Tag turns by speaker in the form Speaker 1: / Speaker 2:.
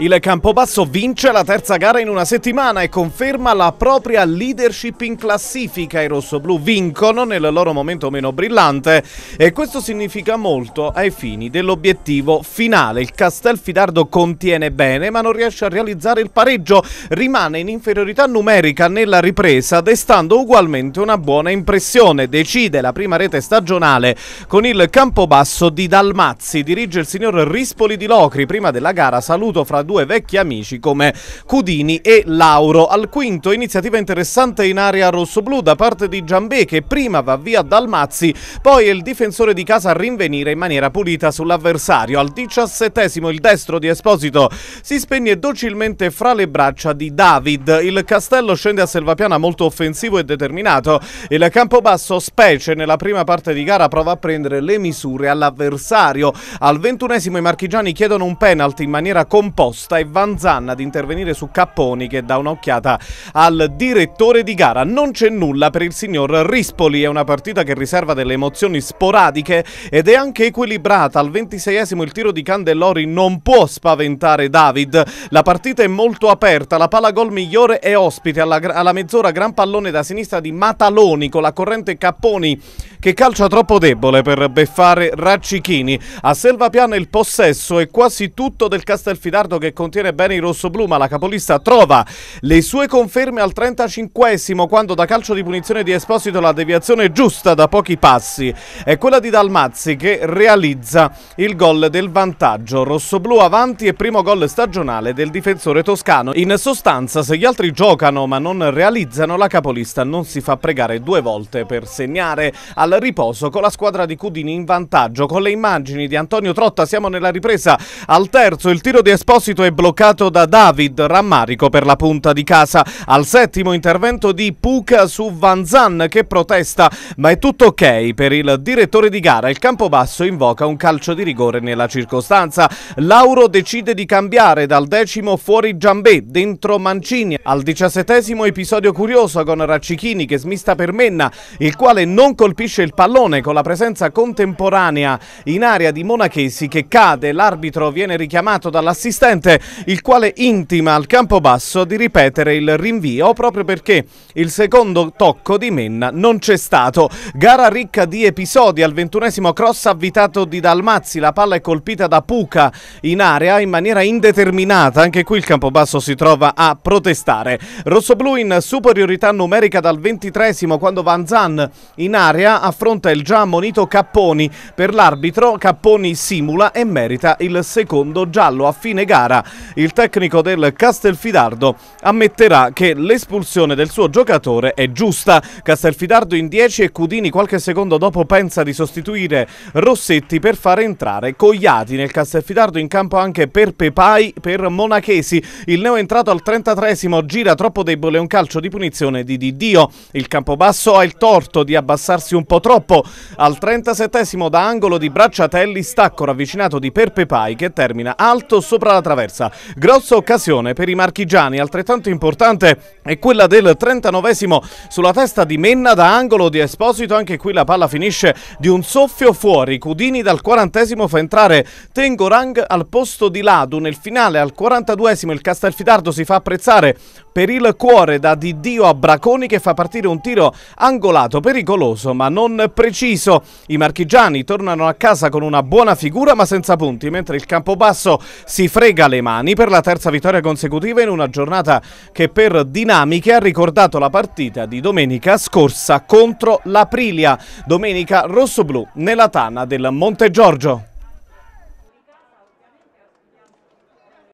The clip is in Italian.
Speaker 1: Il Campobasso vince la terza gara in una settimana e conferma la propria leadership in classifica. I rossoblù vincono nel loro momento meno brillante e questo significa molto ai fini dell'obiettivo finale. Il Castelfidardo contiene bene ma non riesce a realizzare il pareggio, rimane in inferiorità numerica nella ripresa destando ugualmente una buona impressione. Decide la prima rete stagionale con il Campobasso di Dalmazzi. Dirige il signor Rispoli di Locri. Prima della gara saluto fra due vecchi amici come Cudini e Lauro. Al quinto iniziativa interessante in area rossoblu da parte di Giambè che prima va via Dalmazzi, poi è il difensore di casa a rinvenire in maniera pulita sull'avversario. Al diciassettesimo il destro di Esposito si spegne docilmente fra le braccia di David. Il castello scende a Selvapiana molto offensivo e determinato. Il campo basso, specie nella prima parte di gara prova a prendere le misure all'avversario. Al ventunesimo i marchigiani chiedono un penalty in maniera composta Costa e Van Zanna ad intervenire su Capponi che dà un'occhiata al direttore di gara. Non c'è nulla per il signor Rispoli, è una partita che riserva delle emozioni sporadiche ed è anche equilibrata. Al 26esimo il tiro di Candellori non può spaventare David. La partita è molto aperta, la palla gol migliore è ospite alla, alla mezz'ora gran pallone da sinistra di Mataloni con la corrente Capponi che calcia troppo debole per beffare Raccichini. A Selva Piana il possesso è quasi tutto del Castelfidardo che che contiene bene i rossoblù, ma la capolista trova le sue conferme al 35 quando da calcio di punizione di Esposito la deviazione giusta da pochi passi è quella di Dalmazzi che realizza il gol del vantaggio. Rossoblù avanti e primo gol stagionale del difensore toscano. In sostanza, se gli altri giocano ma non realizzano, la capolista non si fa pregare due volte per segnare al riposo con la squadra di Cudini in vantaggio. Con le immagini di Antonio Trotta siamo nella ripresa al terzo, il tiro di Esposito proposito è bloccato da David, rammarico per la punta di casa. Al settimo intervento di Puca su Van Zan che protesta, ma è tutto ok per il direttore di gara. Il Campobasso invoca un calcio di rigore nella circostanza. Lauro decide di cambiare dal decimo fuori Giambè, dentro Mancini. Al diciassettesimo episodio curioso con Raccichini che smista per Menna, il quale non colpisce il pallone con la presenza contemporanea in area di Monachesi che cade. L'arbitro viene richiamato dall'assistente Presidente, il quale intima al Campobasso di ripetere il rinvio proprio perché il secondo tocco di Menna non c'è stato. Gara ricca di episodi al ventunesimo cross avvitato di Dalmazzi, la palla è colpita da Puca in area in maniera indeterminata, anche qui il Campobasso si trova a protestare. Rossoblu in superiorità numerica dal ventitresimo quando Van Zan in area affronta il già ammonito Capponi. Per l'arbitro Capponi simula e merita il secondo giallo a fine gara gara. Il tecnico del Castelfidardo ammetterà che l'espulsione del suo giocatore è giusta. Castelfidardo in 10 e Cudini qualche secondo dopo pensa di sostituire Rossetti per far entrare Cogliati nel Castelfidardo in campo anche per Pepai per Monachesi. Il neo entrato al 33esimo gira troppo debole un calcio di punizione di Didio. Il campo basso ha il torto di abbassarsi un po' troppo. Al 37esimo da angolo di Bracciatelli stacco ravvicinato di Perpepai che termina alto sopra la traversa traversa. Grossa occasione per i marchigiani, altrettanto importante è quella del 39 sulla testa di Menna da angolo di Esposito, anche qui la palla finisce di un soffio fuori, Cudini dal 40 fa entrare Tengorang al posto di Ladu, nel finale al 42 il Castelfidardo si fa apprezzare per il cuore da Didio a Braconi che fa partire un tiro angolato pericoloso ma non preciso. I marchigiani tornano a casa con una buona figura ma senza punti, mentre il Campobasso si frega le mani per la terza vittoria consecutiva in una giornata che per dinamiche ha ricordato la partita di domenica scorsa contro l'Aprilia, domenica rossoblù nella tana del Monte Giorgio.